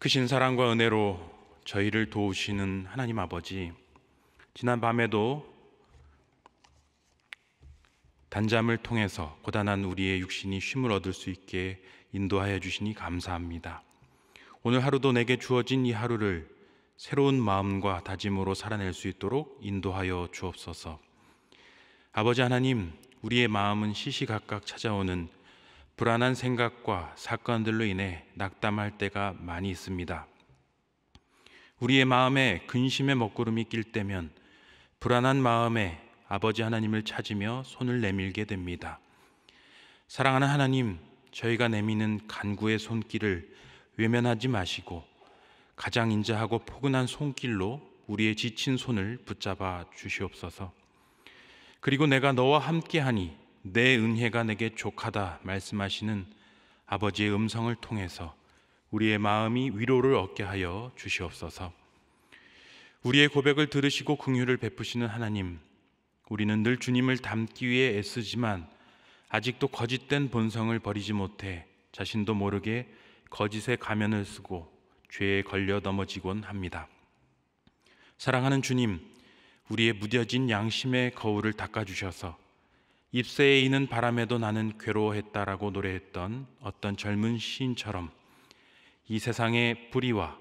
크신 사랑과 은혜로 저희를 도우시는 하나님 아버지, 지난 밤에도 단잠을 통해서 고단한 우리의 육신이 쉼을 얻을 수 있게 인도하여 주시니 감사합니다. 오늘 하루도 내게 주어진 이 하루를 새로운 마음과 다짐으로 살아낼 수 있도록 인도하여 주옵소서. 아버지 하나님, 우리의 마음은 시시각각 찾아오는 불안한 생각과 사건들로 인해 낙담할 때가 많이 있습니다. 우리의 마음에 근심의 먹구름이 낄 때면 불안한 마음에 아버지 하나님을 찾으며 손을 내밀게 됩니다. 사랑하는 하나님, 저희가 내미는 간구의 손길을 외면하지 마시고 가장 인자하고 포근한 손길로 우리의 지친 손을 붙잡아 주시옵소서. 그리고 내가 너와 함께하니 내 은혜가 내게 족하다 말씀하시는 아버지의 음성을 통해서 우리의 마음이 위로를 얻게 하여 주시옵소서. 우리의 고백을 들으시고 긍휼을 베푸시는 하나님, 우리는 늘 주님을 닮기 위해 애쓰지만 아직도 거짓된 본성을 버리지 못해 자신도 모르게 거짓의 가면을 쓰고 죄에 걸려 넘어지곤 합니다. 사랑하는 주님, 우리의 무뎌진 양심의 거울을 닦아주셔서 입새에 이는 바람에도 나는 괴로워했다라고 노래했던 어떤 젊은 시인처럼 이 세상의 불의와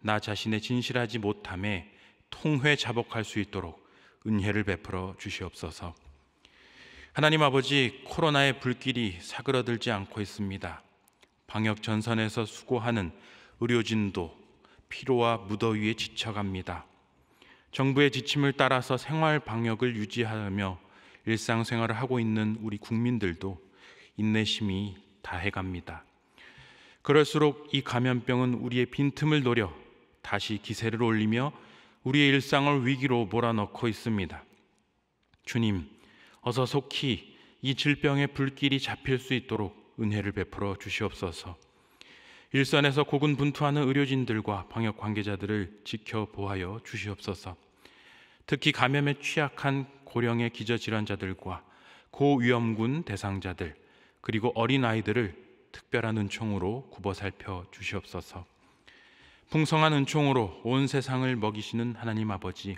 나 자신의 진실하지 못함에 통회 자복할 수 있도록 은혜를 베풀어 주시옵소서. 하나님 아버지, 코로나의 불길이 사그러들지 않고 있습니다. 방역 전선에서 수고하는 의료진도 피로와 무더위에 지쳐갑니다. 정부의 지침을 따라서 생활 방역을 유지하며 일상생활을 하고 있는 우리 국민들도 인내심이 다해갑니다. 그럴수록 이 감염병은 우리의 빈틈을 노려 다시 기세를 올리며 우리의 일상을 위기로 몰아넣고 있습니다. 주님, 어서 속히 이 질병의 불길이 잡힐 수 있도록 은혜를 베풀어 주시옵소서. 일선에서 고군분투하는 의료진들과 방역 관계자들을 지켜보아여 주시옵소서. 특히 감염에 취약한 고령의 기저질환자들과 고위험군 대상자들 그리고 어린아이들을 특별한 은총으로 굽어 살펴 주시옵소서. 풍성한 은총으로 온 세상을 먹이시는 하나님 아버지,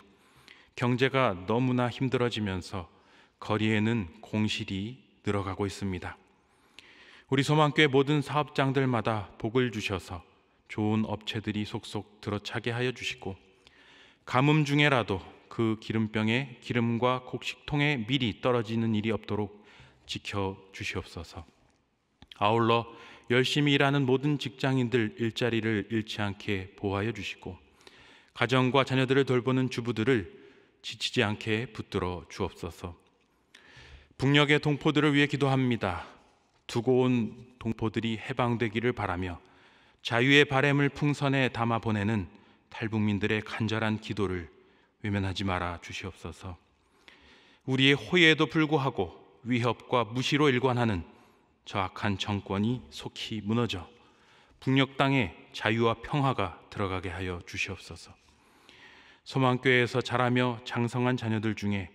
경제가 너무나 힘들어지면서 거리에는 공실이 늘어가고 있습니다. 우리 소망교회 모든 사업장들마다 복을 주셔서 좋은 업체들이 속속 들어차게 하여 주시고 가뭄 중에라도 그 기름병에 기름과 곡식통에 미리 떨어지는 일이 없도록 지켜 주시옵소서. 아울러 열심히 일하는 모든 직장인들 일자리를 잃지 않게 보호하여 주시고 가정과 자녀들을 돌보는 주부들을 지치지 않게 붙들어 주옵소서. 북녘의 동포들을 위해 기도합니다. 두고 온 동포들이 해방되기를 바라며 자유의 바램을 풍선에 담아 보내는 탈북민들의 간절한 기도를 외면하지 말아 주시옵소서. 우리의 호의에도 불구하고 위협과 무시로 일관하는 저 악한 정권이 속히 무너져 북녘 땅에 자유와 평화가 들어가게 하여 주시옵소서. 소망교회에서 자라며 장성한 자녀들 중에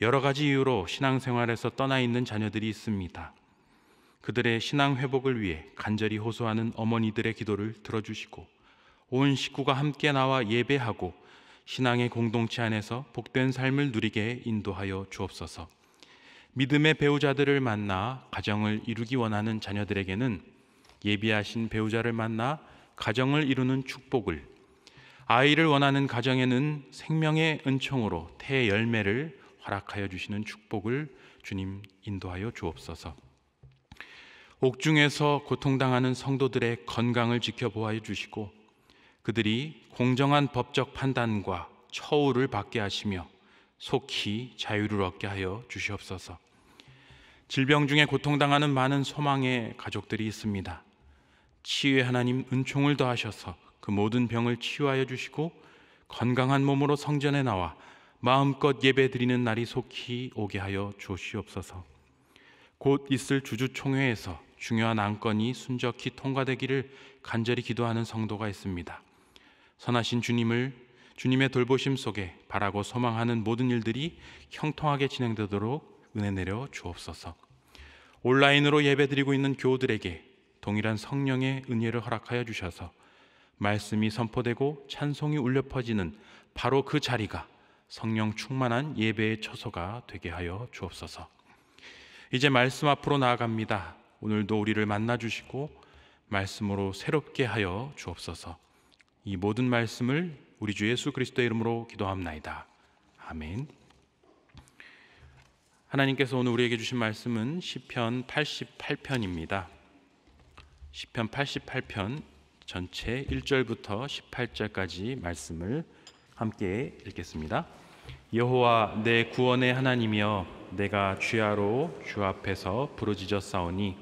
여러 가지 이유로 신앙생활에서 떠나 있는 자녀들이 있습니다. 그들의 신앙 회복을 위해 간절히 호소하는 어머니들의 기도를 들어주시고 온 식구가 함께 나와 예배하고 신앙의 공동체 안에서 복된 삶을 누리게 인도하여 주옵소서. 믿음의 배우자들을 만나 가정을 이루기 원하는 자녀들에게는 예비하신 배우자를 만나 가정을 이루는 축복을 아이를 원하는 가정에는 생명의 은총으로 태 열매를 허락하여 주시는 축복을 주님 인도하여 주옵소서. 옥중에서 고통당하는 성도들의 건강을 지켜보아 주시고 그들이 공정한 법적 판단과 처우를 받게 하시며 속히 자유를 얻게 하여 주시옵소서. 질병 중에 고통당하는 많은 소망의 가족들이 있습니다. 치유의 하나님 은총을 더하셔서 그 모든 병을 치유하여 주시고 건강한 몸으로 성전에 나와 마음껏 예배드리는 날이 속히 오게 하여 주시옵소서. 곧 있을 주주총회에서 중요한 안건이 순적히 통과되기를 간절히 기도하는 성도가 있습니다. 선하신 주님을 주님의 돌보심 속에 바라고 소망하는 모든 일들이 형통하게 진행되도록 은혜 내려 주옵소서. 온라인으로 예배드리고 있는 교우들에게 동일한 성령의 은혜를 허락하여 주셔서 말씀이 선포되고 찬송이 울려 퍼지는 바로 그 자리가 성령 충만한 예배의 처소가 되게 하여 주옵소서. 이제 말씀 앞으로 나아갑니다. 오늘도 우리를 만나 주시고 말씀으로 새롭게 하여 주옵소서. 이 모든 말씀을 우리 주 예수 그리스도의 이름으로 기도합나이다. 아멘. 하나님께서 오늘 우리에게 주신 말씀은 시편 88편입니다. 시편 88편 전체 1절부터 18절까지 말씀을 함께 읽겠습니다. 여호와 내 구원의 하나님이여 내가 주야로 주 앞에서 부르짖어 싸우니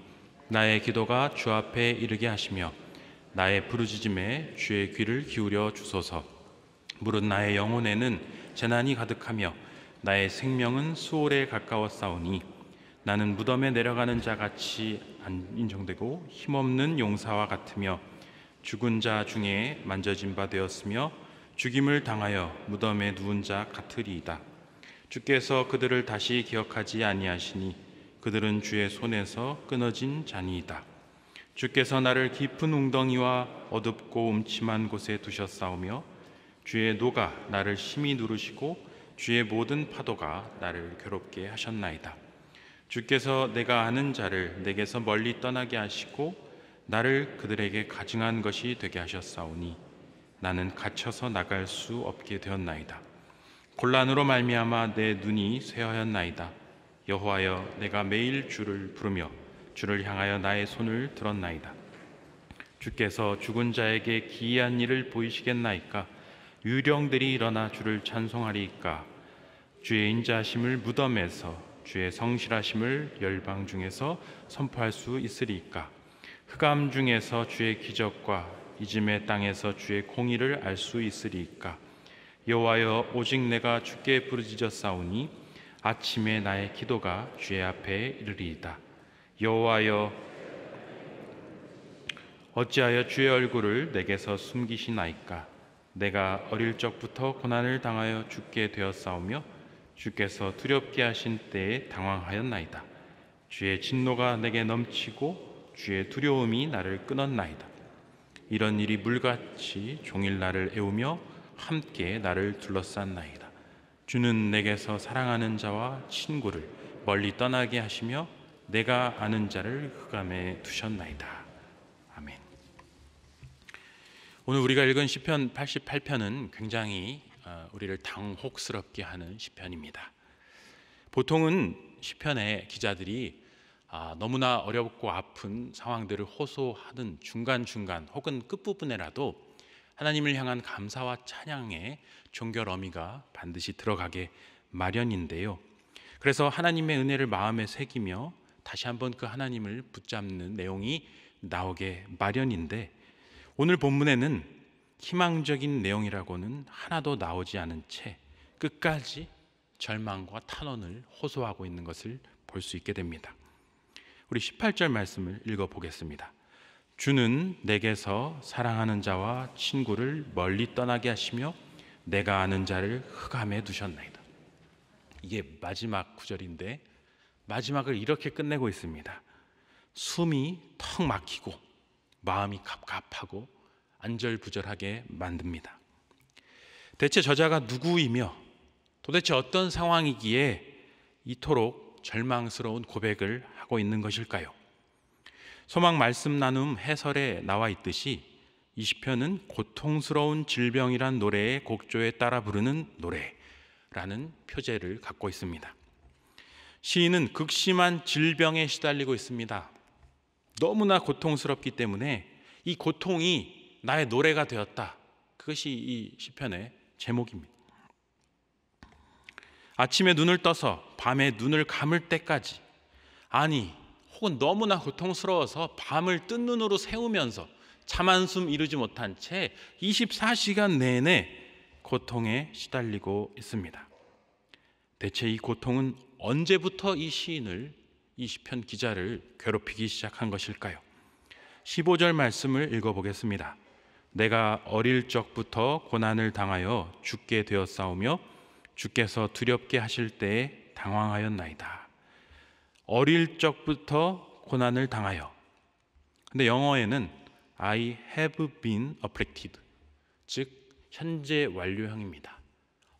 나의 기도가 주 앞에 이르게 하시며 나의 부르짖음에 주의 귀를 기울여 주소서. 물은 나의 영혼에는 재난이 가득하며 나의 생명은 수월에 가까웠사오니 나는 무덤에 내려가는 자 같이 인정되고 힘없는 용사와 같으며 죽은 자 중에 만져진 바 되었으며 죽임을 당하여 무덤에 누운 자 같으리이다. 주께서 그들을 다시 기억하지 아니하시니 그들은 주의 손에서 끊어진 잔이다. 주께서 나를 깊은 웅덩이와 어둡고 음침한 곳에 두셨사오며 주의 노가 나를 심히 누르시고 주의 모든 파도가 나를 괴롭게 하셨나이다. 주께서 내가 아는 자를 내게서 멀리 떠나게 하시고 나를 그들에게 가증한 것이 되게 하셨사오니 나는 갇혀서 나갈 수 없게 되었나이다. 곤란으로 말미암아 내 눈이 쇠하였나이다. 여호와여 내가 매일 주를 부르며 주를 향하여 나의 손을 들었나이다. 주께서 죽은 자에게 기이한 일을 보이시겠나이까? 유령들이 일어나 주를 찬송하리이까? 주의 인자심을 무덤에서 주의 성실하심을 열방 중에서 선포할 수 있으리이까? 흑암 중에서 주의 기적과 이짐의 땅에서 주의 공의를 알 수 있으리이까? 여호와여 오직 내가 주께 부르짖어 싸우니 아침에 나의 기도가 주의 앞에 이르리이다. 여호와여 어찌하여 주의 얼굴을 내게서 숨기시나이까 내가 어릴 적부터 고난을 당하여 죽게 되었사오며 주께서 두렵게 하신 때에 당황하였나이다 주의 진노가 내게 넘치고 주의 두려움이 나를 끊었나이다 이런 일이 물같이 종일 나를 애우며 함께 나를 둘러쌌나이다 주는 내게서 사랑하는 자와 친구를 멀리 떠나게 하시며 내가 아는 자를 흑암에 두셨나이다. 아멘. 오늘 우리가 읽은 시편 88편은 굉장히 어, 우리를 당혹스럽게 하는 시편입니다. 보통은 시편의 기자들이 아, 너무나 어렵고 아픈 상황들을 호소하는 중간중간 혹은 끝부분에라도 하나님을 향한 감사와 찬양의 종결 어미가 반드시 들어가게 마련인데요. 그래서 하나님의 은혜를 마음에 새기며 다시 한번 그 하나님을 붙잡는 내용이 나오게 마련인데 오늘 본문에는 희망적인 내용이라고는 하나도 나오지 않은 채 끝까지 절망과 탄원을 호소하고 있는 것을 볼 수 있게 됩니다. 우리 18절 말씀을 읽어 보겠습니다. 주는 내게서 사랑하는 자와 친구를 멀리 떠나게 하시며 내가 아는 자를 흑암에 두셨나이다. 이게 마지막 구절인데 마지막을 이렇게 끝내고 있습니다. 숨이 턱 막히고 마음이 갑갑하고 안절부절하게 만듭니다. 대체 저자가 누구이며 도대체 어떤 상황이기에 이토록 절망스러운 고백을 하고 있는 것일까요? 소망 말씀 나눔 해설에 나와 있듯이 20편은 고통스러운 질병이란 노래의 곡조에 따라 부르는 노래라는 표제를 갖고 있습니다. 시인은 극심한 질병에 시달리고 있습니다. 너무나 고통스럽기 때문에 이 고통이 나의 노래가 되었다. 그것이 이 시편의 제목입니다. 아침에 눈을 떠서 밤에 눈을 감을 때까지 아니 혹은 너무나 고통스러워서 밤을 뜬 눈으로 새우면서 잠 한숨 이루지 못한 채 24시간 내내 고통에 시달리고 있습니다. 대체 이 고통은 언제부터 이 시인을 이 시편 기자를 괴롭히기 시작한 것일까요? 15절 말씀을 읽어 보겠습니다. 내가 어릴 적부터 고난을 당하여 죽게 되었사오며 주께서 두렵게 하실 때에 당황하였나이다. 어릴 적부터 고난을 당하여. 근데 영어에는 I have been afflicted. 즉 현재 완료형입니다.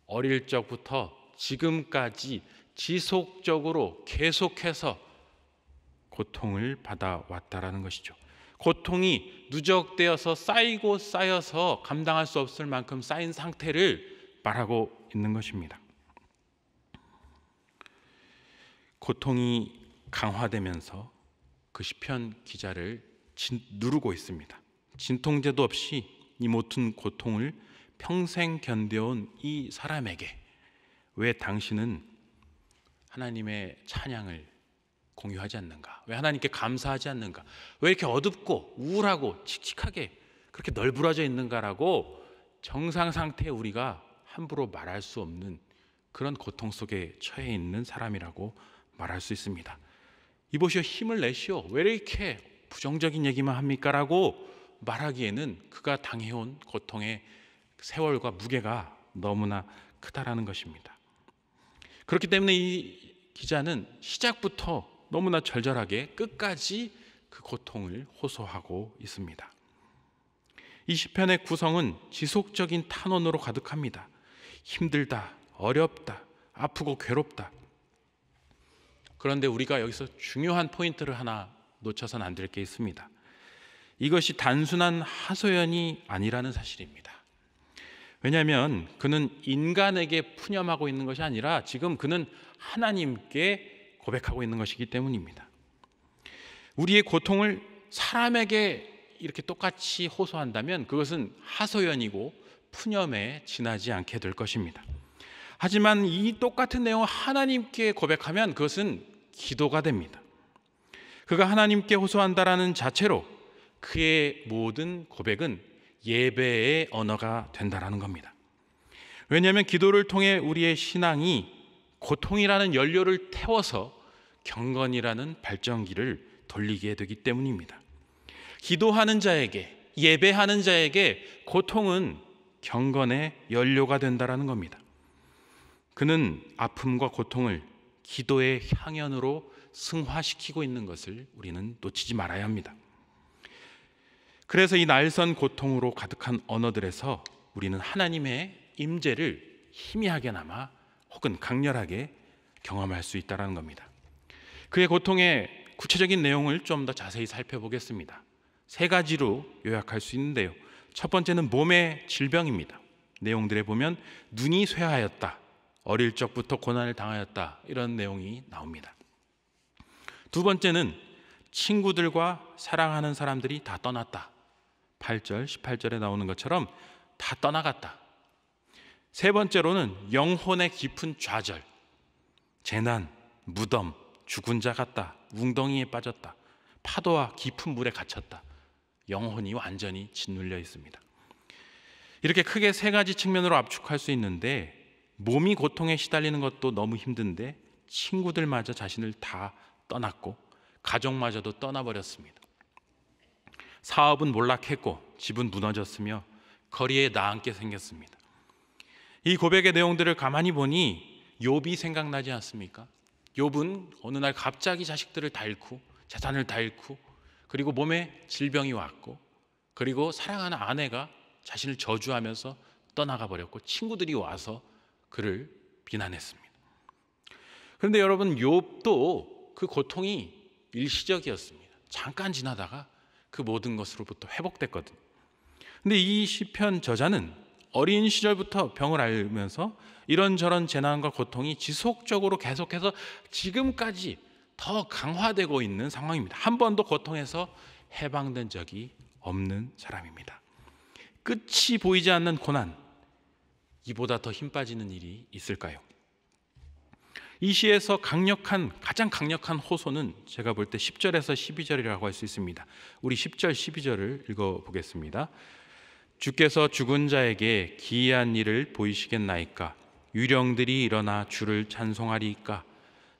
어릴 적부터 지금까지 지속적으로 계속해서 고통을 받아왔다라는 것이죠. 고통이 누적되어서 쌓이고 쌓여서 감당할 수 없을 만큼 쌓인 상태를 말하고 있는 것입니다. 고통이 강화되면서 그 시편 기자를 진, 누르고 있습니다. 진통제도 없이 이 모든 고통을 평생 견뎌온 이 사람에게 왜 당신은 하나님의 찬양을 공유하지 않는가? 왜 하나님께 감사하지 않는가? 왜 이렇게 어둡고 우울하고 칙칙하게 그렇게 널브러져 있는가라고 정상 상태에 우리가 함부로 말할 수 없는 그런 고통 속에 처해 있는 사람이라고 말할 수 있습니다. 이보시오 힘을 내시오. 왜 이렇게 부정적인 얘기만 합니까? 라고 말하기에는 그가 당해온 고통의 세월과 무게가 너무나 크다라는 것입니다. 그렇기 때문에 이 기자는 시작부터 너무나 절절하게 끝까지 그 고통을 호소하고 있습니다. 이 시편의 구성은 지속적인 탄원으로 가득합니다. 힘들다, 어렵다, 아프고 괴롭다. 그런데 우리가 여기서 중요한 포인트를 하나 놓쳐선 안 될 게 있습니다. 이것이 단순한 하소연이 아니라는 사실입니다. 왜냐하면 그는 인간에게 푸념하고 있는 것이 아니라 지금 그는 하나님께 고백하고 있는 것이기 때문입니다. 우리의 고통을 사람에게 이렇게 똑같이 호소한다면 그것은 하소연이고 푸념에 지나지 않게 될 것입니다. 하지만 이 똑같은 내용 을 하나님께 고백하면 그것은 기도가 됩니다. 그가 하나님께 호소한다라는 자체로 그의 모든 고백은 예배의 언어가 된다라는 겁니다. 왜냐하면 기도를 통해 우리의 신앙이 고통이라는 연료를 태워서 경건이라는 발전기를 돌리게 되기 때문입니다. 기도하는 자에게 예배하는 자에게 고통은 경건의 연료가 된다라는 겁니다. 그는 아픔과 고통을 기도의 향연으로 승화시키고 있는 것을 우리는 놓치지 말아야 합니다. 그래서 이 날선 고통으로 가득한 언어들에서 우리는 하나님의 임재를 희미하게 남아 혹은 강렬하게 경험할 수 있다라는 겁니다. 그의 고통의 구체적인 내용을 좀 더 자세히 살펴보겠습니다. 세 가지로 요약할 수 있는데요. 첫 번째는 몸의 질병입니다. 내용들에 보면 눈이 쇠하였다. 어릴 적부터 고난을 당하였다. 이런 내용이 나옵니다. 두 번째는 친구들과 사랑하는 사람들이 다 떠났다. 8절, 18절에 나오는 것처럼 다 떠나갔다. 세 번째로는 영혼의 깊은 좌절, 재난, 무덤, 죽은 자 같다. 웅덩이에 빠졌다. 파도와 깊은 물에 갇혔다. 영혼이 완전히 짓눌려 있습니다. 이렇게 크게 세 가지 측면으로 압축할 수 있는데 몸이 고통에 시달리는 것도 너무 힘든데 친구들마저 자신을 다 떠났고 가족마저도 떠나버렸습니다. 사업은 몰락했고 집은 무너졌으며 거리에 나앉게 생겼습니다. 이 고백의 내용들을 가만히 보니 욥이 생각나지 않습니까? 욥은 어느 날 갑자기 자식들을 다 잃고 재산을 다 잃고 그리고 몸에 질병이 왔고 그리고 사랑하는 아내가 자신을 저주하면서 떠나가 버렸고 친구들이 와서 그를 비난했습니다. 그런데 여러분 욥도 그 고통이 일시적이었습니다. 잠깐 지나다가 그 모든 것으로부터 회복됐거든. 근데 이 시편 저자는 어린 시절부터 병을 앓으면서 이런저런 재난과 고통이 지속적으로 계속해서 지금까지 더 강화되고 있는 상황입니다. 한 번도 고통에서 해방된 적이 없는 사람입니다. 끝이 보이지 않는 고난, 이보다 더 힘 빠지는 일이 있을까요? 이 시에서 강력한 가장 강력한 호소는 제가 볼 때 10절에서 12절이라고 할 수 있습니다. 우리 10절 12절을 읽어 보겠습니다. 주께서 죽은 자에게 기이한 일을 보이시겠나이까 유령들이 일어나 주를 찬송하리이까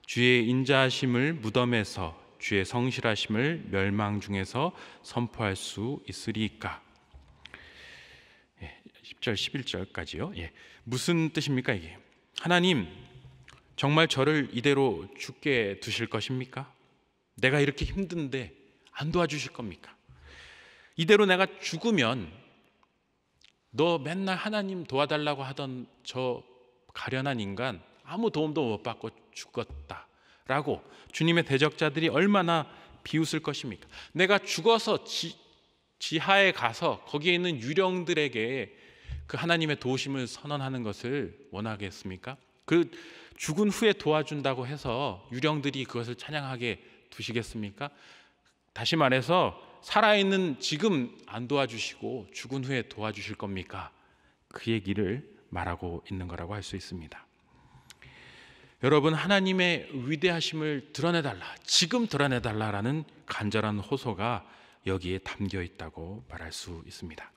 주의 인자하심을 무덤에서 주의 성실하심을 멸망 중에서 선포할 수 있으리이까 10절 예, 11절까지요. 예. 무슨 뜻입니까 이게? 하나님 정말 저를 이대로 죽게 두실 것입니까? 내가 이렇게 힘든데 안 도와주실 겁니까? 이대로 내가 죽으면 너 맨날 하나님 도와달라고 하던 저 가련한 인간 아무 도움도 못 받고 죽었다. 라고 주님의 대적자들이 얼마나 비웃을 것입니까? 내가 죽어서 지, 지하에 가서 거기에 있는 유령들에게 그 하나님의 도우심을 선언하는 것을 원하겠습니까? 그 죽은 후에 도와준다고 해서 유령들이 그것을 찬양하게 두시겠습니까? 다시 말해서 살아있는 지금 안 도와주시고 죽은 후에 도와주실 겁니까? 그 얘기를 말하고 있는 거라고 할 수 있습니다. 여러분 하나님의 위대하심을 드러내달라 지금 드러내달라라는 간절한 호소가 여기에 담겨 있다고 말할 수 있습니다.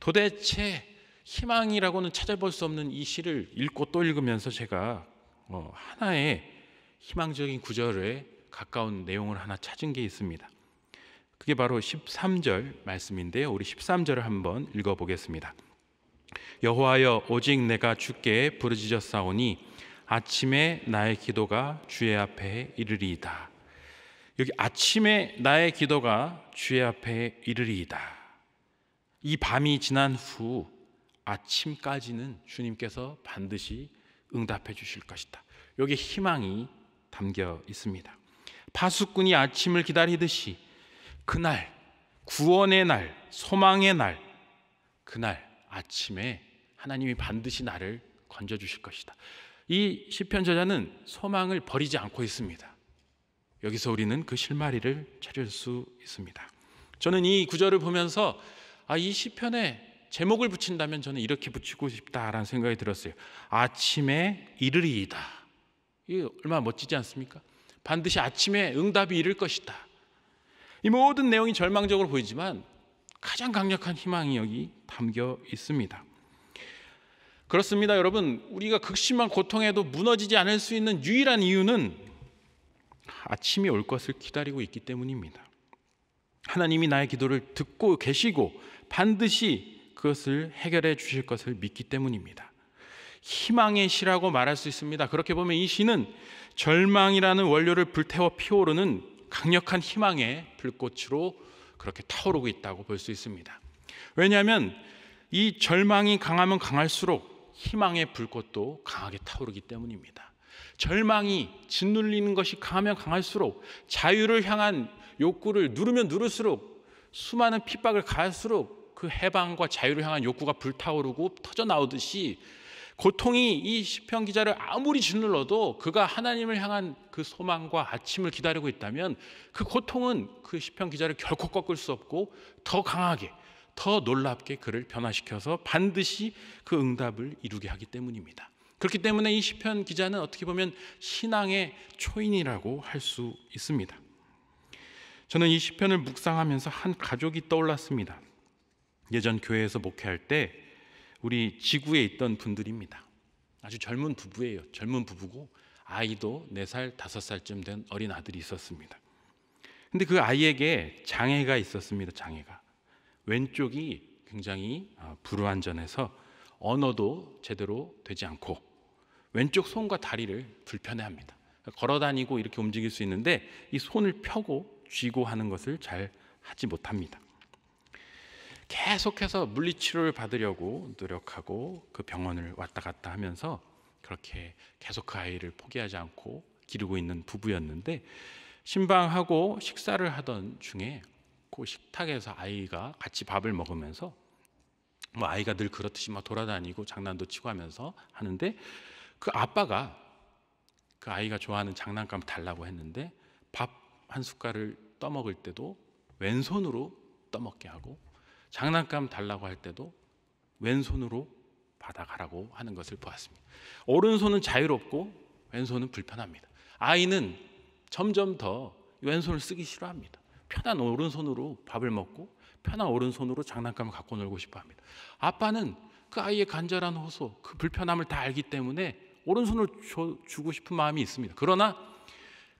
도대체 희망이라고는 찾아볼 수 없는 이 시를 읽고 또 읽으면서 제가 어, 하나의 희망적인 구절에 가까운 내용을 하나 찾은 게 있습니다. 그게 바로 13절 말씀인데요. 우리 13절을 한번 읽어 보겠습니다. 여호와여 오직 내가 주께 부르짖어 싸오니 아침에 나의 기도가 주의 앞에 이르리이다. 여기 아침에 나의 기도가 주의 앞에 이르리이다. 이 밤이 지난 후 아침까지는 주님께서 반드시 응답해 주실 것이다. 여기 희망이 담겨 있습니다. 파수꾼이 아침을 기다리듯이 그날 구원의 날, 소망의 날, 그날 아침에 하나님이 반드시 나를 건져 주실 것이다. 이 시편 저자는 소망을 버리지 않고 있습니다. 여기서 우리는 그 실마리를 찾을 수 있습니다. 저는 이 구절을 보면서 아, 이 시편에 제목을 붙인다면 저는 이렇게 붙이고 싶다라는 생각이 들었어요. 아침에 이르리이다. 이 얼마나 멋지지 않습니까? 반드시 아침에 응답이 이를 것이다. 이 모든 내용이 절망적으로 보이지만 가장 강력한 희망이 여기 담겨 있습니다. 그렇습니다, 여러분. 우리가 극심한 고통에도 무너지지 않을 수 있는 유일한 이유는 아침이 올 것을 기다리고 있기 때문입니다. 하나님이 나의 기도를 듣고 계시고 반드시 그것을 해결해 주실 것을 믿기 때문입니다. 희망의 시라고 말할 수 있습니다. 그렇게 보면 이 시는 절망이라는 원료를 불태워 피오르는 강력한 희망의 불꽃으로 그렇게 타오르고 있다고 볼 수 있습니다. 왜냐하면 이 절망이 강하면 강할수록 희망의 불꽃도 강하게 타오르기 때문입니다. 절망이 짓눌리는 것이 강하면 강할수록 자유를 향한 욕구를 누르면 누를수록 수많은 핍박을 가할수록 그 해방과 자유를 향한 욕구가 불타오르고 터져 나오듯이 고통이 이 시편 기자를 아무리 짓눌러도 그가 하나님을 향한 그 소망과 아침을 기다리고 있다면 그 고통은 그 시편 기자를 결코 꺾을 수 없고 더 강하게 더 놀랍게 그를 변화시켜서 반드시 그 응답을 이루게 하기 때문입니다. 그렇기 때문에 이 시편 기자는 어떻게 보면 신앙의 초인이라고 할 수 있습니다. 저는 이 시편을 묵상하면서 한 가족이 떠올랐습니다. 예전 교회에서 목회할 때 우리 지구에 있던 분들입니다. 아주 젊은 부부예요. 젊은 부부고 아이도 4살, 5살쯤 된 어린 아들이 있었습니다. 근데 그 아이에게 장애가 있었습니다. 장애가. 왼쪽이 굉장히 어, 불우 전에서 언어도 제대로 되지 않고 왼쪽 손과 다리를 불편해합니다. 그러니까 걸어 다니고 이렇게 움직일 수 있는데 이 손을 펴고 쥐고 하는 것을 잘 하지 못합니다. 계속해서 물리치료를 받으려고 노력하고 그 병원을 왔다 갔다 하면서 그렇게 계속 그 아이를 포기하지 않고 기르고 있는 부부였는데 신방하고 식사를 하던 중에 그 식탁에서 아이가 같이 밥을 먹으면서 뭐 아이가 늘 그렇듯이 막 돌아다니고 장난도 치고 하면서 하는데 그 아빠가 그 아이가 좋아하는 장난감 달라고 했는데 밥 한 숟갈을 떠먹을 때도 왼손으로 떠먹게 하고 장난감 달라고 할 때도 왼손으로 받아가라고 하는 것을 보았습니다. 오른손은 자유롭고 왼손은 불편합니다. 아이는 점점 더 왼손을 쓰기 싫어합니다. 편한 오른손으로 밥을 먹고 편한 오른손으로 장난감을 갖고 놀고 싶어 합니다. 아빠는 그 아이의 간절한 호소, 그 불편함을 다 알기 때문에 오른손을 줘, 주고 싶은 마음이 있습니다. 그러나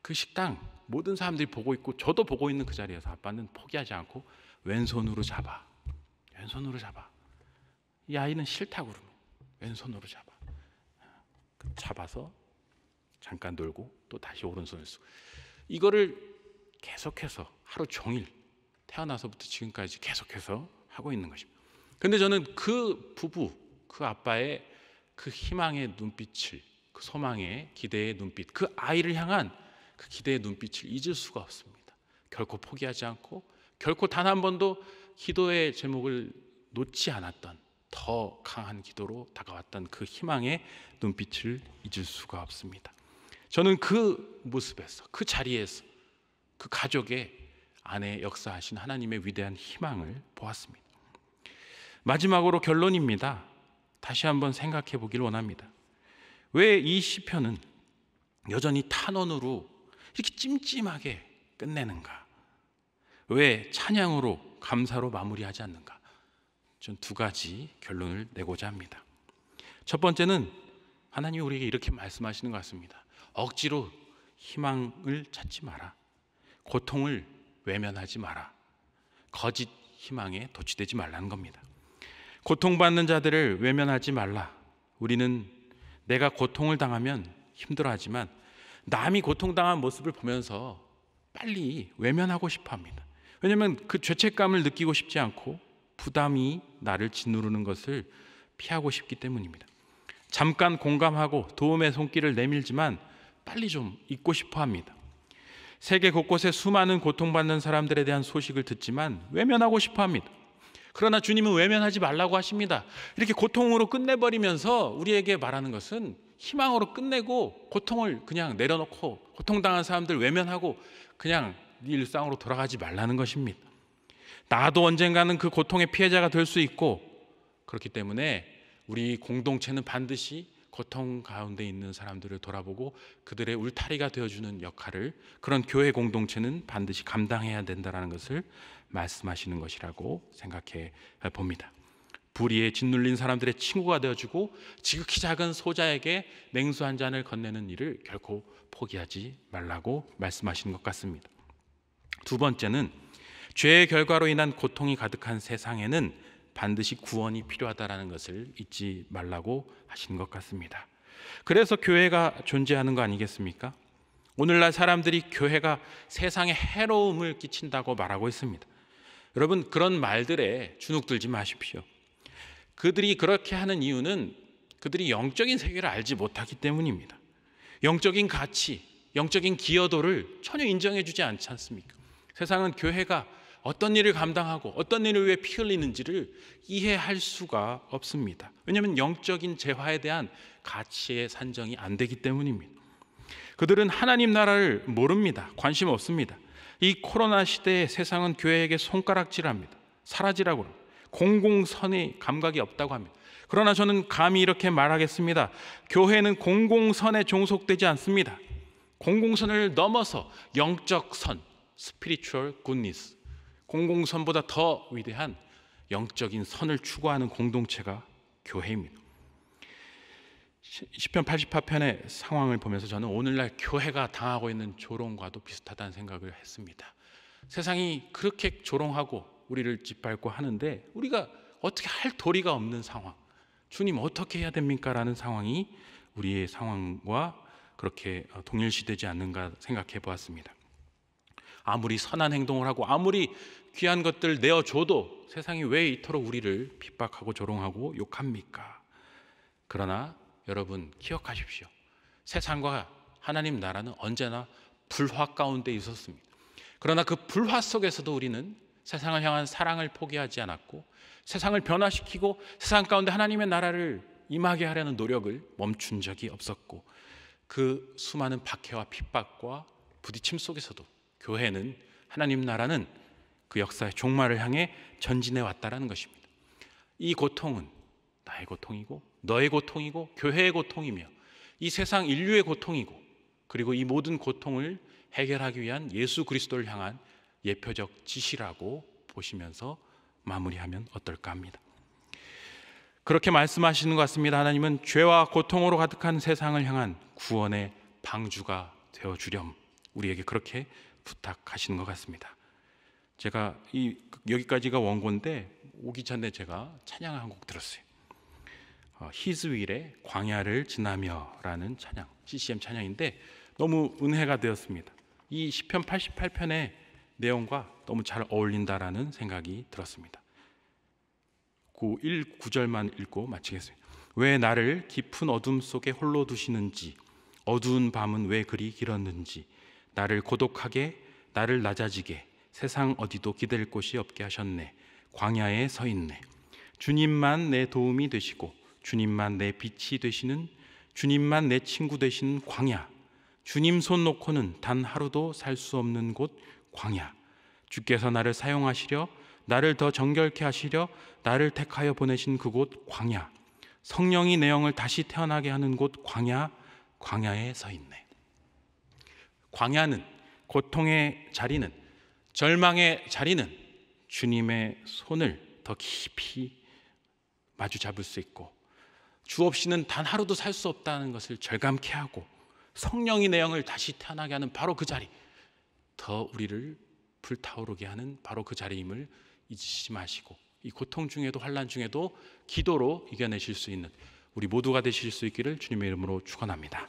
그 식당 모든 사람들이 보고 있고 저도 보고 있는 그 자리에서 아빠는 포기하지 않고 왼손으로 잡아 왼손으로 잡아. 이 아이는 싫다고 그러면 왼손으로 잡아. 그 잡아서 잠깐 놀고 또 다시 오른손을 쓰고 이거를 계속해서 하루 종일 태어나서부터 지금까지 계속해서 하고 있는 것입니다. 근데 저는 그 부부, 그 아빠의 그 희망의 눈빛을, 그 소망의 기대의 눈빛, 그 아이를 향한 그 기대의 눈빛을 잊을 수가 없습니다. 결코 포기하지 않고 결코 단 한 번도 기도의 제목을 놓지 않았던 더 강한 기도로 다가왔던 그 희망의 눈빛을 잊을 수가 없습니다. 저는 그 모습에서, 그 자리에서, 그 가족의 안에 역사하신 하나님의 위대한 희망을 보았습니다. 마지막으로 결론입니다. 다시 한번 생각해 보길 원합니다. 왜 이 시편은 여전히 탄원으로 이렇게 찜찜하게 끝내는가? 왜 찬양으로 감사로 마무리하지 않는가? 전 두 가지 결론을 내고자 합니다. 첫 번째는 하나님 우리에게 이렇게 말씀하시는 것 같습니다. 억지로 희망을 찾지 마라. 고통을 외면하지 마라. 거짓 희망에 도취되지 말라는 겁니다. 고통받는 자들을 외면하지 말라. 우리는 내가 고통을 당하면 힘들어하지만 남이 고통당한 모습을 보면서 빨리 외면하고 싶어 합니다. 왜냐하면 그 죄책감을 느끼고 싶지 않고 부담이 나를 짓누르는 것을 피하고 싶기 때문입니다. 잠깐 공감하고 도움의 손길을 내밀지만 빨리 좀 잊고 싶어 합니다. 세계 곳곳에 수많은 고통받는 사람들에 대한 소식을 듣지만 외면하고 싶어 합니다. 그러나 주님은 외면하지 말라고 하십니다. 이렇게 고통으로 끝내버리면서 우리에게 말하는 것은 희망으로 끝내고 고통을 그냥 내려놓고 고통당한 사람들 외면하고 그냥 네 일상으로 돌아가지 말라는 것입니다. 나도 언젠가는 그 고통의 피해자가 될 수 있고 그렇기 때문에 우리 공동체는 반드시 고통 가운데 있는 사람들을 돌아보고 그들의 울타리가 되어주는 역할을 그런 교회 공동체는 반드시 감당해야 된다라는 것을 말씀하시는 것이라고 생각해 봅니다. 불의에 짓눌린 사람들의 친구가 되어주고 지극히 작은 소자에게 냉수 한 잔을 건네는 일을 결코 포기하지 말라고 말씀하시는 것 같습니다. 두 번째는 죄의 결과로 인한 고통이 가득한 세상에는 반드시 구원이 필요하다라는 것을 잊지 말라고 하신 것 같습니다. 그래서 교회가 존재하는 거 아니겠습니까? 오늘날 사람들이 교회가 세상에 해로움을 끼친다고 말하고 있습니다. 여러분 그런 말들에 주눅들지 마십시오. 그들이 그렇게 하는 이유는 그들이 영적인 세계를 알지 못하기 때문입니다. 영적인 가치, 영적인 기여도를 전혀 인정해 주지 않지 않습니까? 세상은 교회가 어떤 일을 감당하고 어떤 일을 위해 피 흘리는지를 이해할 수가 없습니다. 왜냐하면 영적인 재화에 대한 가치의 산정이 안 되기 때문입니다. 그들은 하나님 나라를 모릅니다. 관심 없습니다. 이 코로나 시대에 세상은 교회에게 손가락질합니다. 사라지라고 공공선의 감각이 없다고 합니다. 그러나 저는 감히 이렇게 말하겠습니다. 교회는 공공선에 종속되지 않습니다. 공공선을 넘어서 영적 선, 스피리 r 얼 굿니스 공공선보다 더 위대한 영적인 선을 추구하는 공동체가 교회입니다. 시편 88편의 상황을 보면서 저는 오늘날 교회가 당하고 있는 조롱과도 비슷하다는 생각을 했습니다. 세상이 그렇게 조롱하고 우리를 짓밟고 하는데 우리가 어떻게 할 도리가 없는 상황, 주님 어떻게 해야 됩니까라는 상황이 우리의 상황과 그렇게 동일시되지 않는가 생각해 보았습니다. 아무리 선한 행동을 하고 아무리 귀한 것들 내어줘도 세상이 왜 이토록 우리를 핍박하고 조롱하고 욕합니까? 그러나 여러분 기억하십시오. 세상과 하나님 나라는 언제나 불화 가운데 있었습니다. 그러나 그 불화 속에서도 우리는 세상을 향한 사랑을 포기하지 않았고 세상을 변화시키고 세상 가운데 하나님의 나라를 임하게 하려는 노력을 멈춘 적이 없었고 그 수많은 박해와 핍박과 부딪힘 속에서도 교회는 하나님 나라는 그 역사의 종말을 향해 전진해 왔다라는 것입니다. 이 고통은 나의 고통이고 너의 고통이고 교회의 고통이며 이 세상 인류의 고통이고 그리고 이 모든 고통을 해결하기 위한 예수 그리스도를 향한 예표적 지시라고 보시면서 마무리하면 어떨까 합니다. 그렇게 말씀하시는 것 같습니다. 하나님은 죄와 고통으로 가득한 세상을 향한 구원의 방주가 되어 주렴 우리에게 그렇게 부탁하시는 것 같습니다. 제가 이 여기까지가 원고인데 오기 전에 제가 찬양 한곡 들었어요. 어, 히즈윌의 광야를 지나며라는 찬양, CCM 찬양인데 너무 은혜가 되었습니다. 이 시편 88편의 내용과 너무 잘 어울린다라는 생각이 들었습니다. 그 1, 9절만 읽고 마치겠습니다. 왜 나를 깊은 어둠 속에 홀로 두시는지 어두운 밤은 왜 그리 길었는지 나를 고독하게 나를 낮아지게 세상 어디도 기댈 곳이 없게 하셨네. 광야에 서 있네. 주님만 내 도움이 되시고 주님만 내 빛이 되시는 주님만 내 친구 되시는 광야. 주님 손 놓고는 단 하루도 살 수 없는 곳 광야. 주께서 나를 사용하시려 나를 더 정결케 하시려 나를 택하여 보내신 그곳 광야. 성령이 내 영을 다시 태어나게 하는 곳 광야. 광야에 서 있네. 광야는 고통의 자리는 절망의 자리는 주님의 손을 더 깊이 마주 잡을 수 있고 주 없이는 단 하루도 살 수 없다는 것을 절감케 하고 성령이 내 영을 다시 태어나게 하는 바로 그 자리 더 우리를 불타오르게 하는 바로 그 자리임을 잊지 마시고 이 고통 중에도 환란 중에도 기도로 이겨내실 수 있는 우리 모두가 되실 수 있기를 주님의 이름으로 축원합니다.